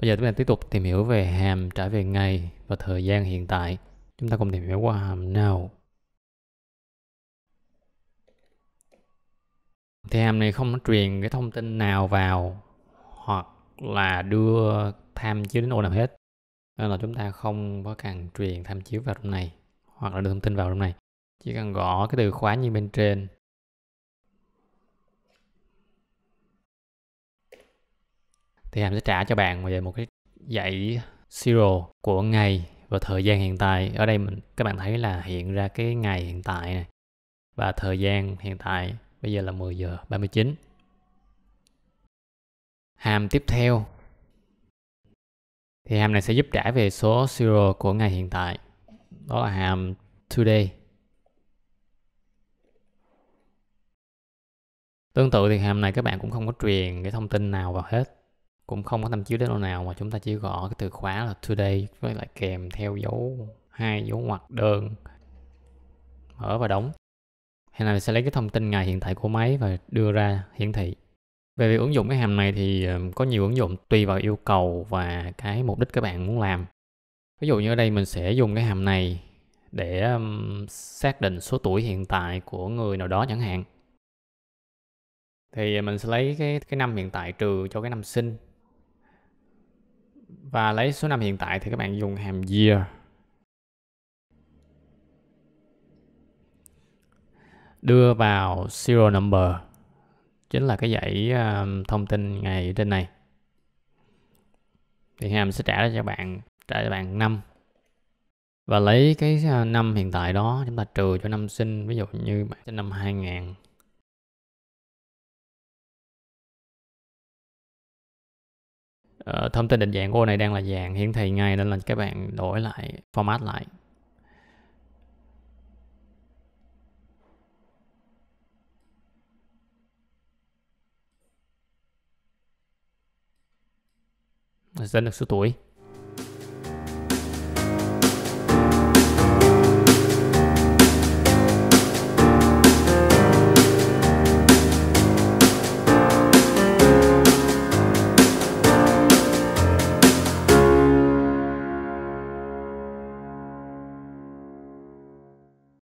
Bây giờ chúng ta tiếp tục tìm hiểu về hàm trả về ngày và thời gian hiện tại. Chúng ta cùng tìm hiểu qua hàm now. Thì hàm này không truyền cái thông tin nào vào hoặc là đưa tham chiếu đến ô nào hết. Nên là chúng ta không có cần truyền tham chiếu vào trong này hoặc là đưa thông tin vào trong này. Chỉ cần gõ cái từ khóa như bên trên thì hàm sẽ trả cho bạn về một cái dãy zero của ngày và thời gian hiện tại ở đây mình các bạn thấy là hiện ra cái ngày hiện tại này và thời gian hiện tại bây giờ là 10 giờ 39 hàm tiếp theo thì hàm này sẽ giúp trả về số zero của ngày hiện tại đó là hàm today tương tự thì hàm này các bạn cũng không có truyền cái thông tin nào vào hết cũng không có tham chiếu đến đâu nào mà chúng ta chỉ gõ cái từ khóa là today với lại kèm theo dấu hai dấu ngoặc đơn mở và đóng Hàng này sẽ lấy cái thông tin ngày hiện tại của máy và đưa ra hiển thị. Về việc ứng dụng cái hàm này thì ờ, có nhiều ứng dụng tùy vào yêu cầu và cái mục đích các bạn muốn làm. Ví dụ như ở đây mình sẽ dùng cái hàm này để xác định số tuổi hiện tại của người nào đó chẳng hạn. Thì mình sẽ lấy cái cái năm hiện tại trừ cho cái năm sinh và lấy số năm hiện tại thì các bạn dùng hàm year. Đưa vào serial number chính là cái dãy ờ, thông tin ngày trên này. Thì hàm sẽ trả cho bạn trả cho bạn năm và lấy cái ờ, năm hiện tại đó chúng ta trừ cho năm sinh ví dụ như bạn sinh năm 2000 Ờ, thông tin định dạng của ô này đang là vàng hiển thị ngay nên là các bạn đổi lại format lại dân được số tuổi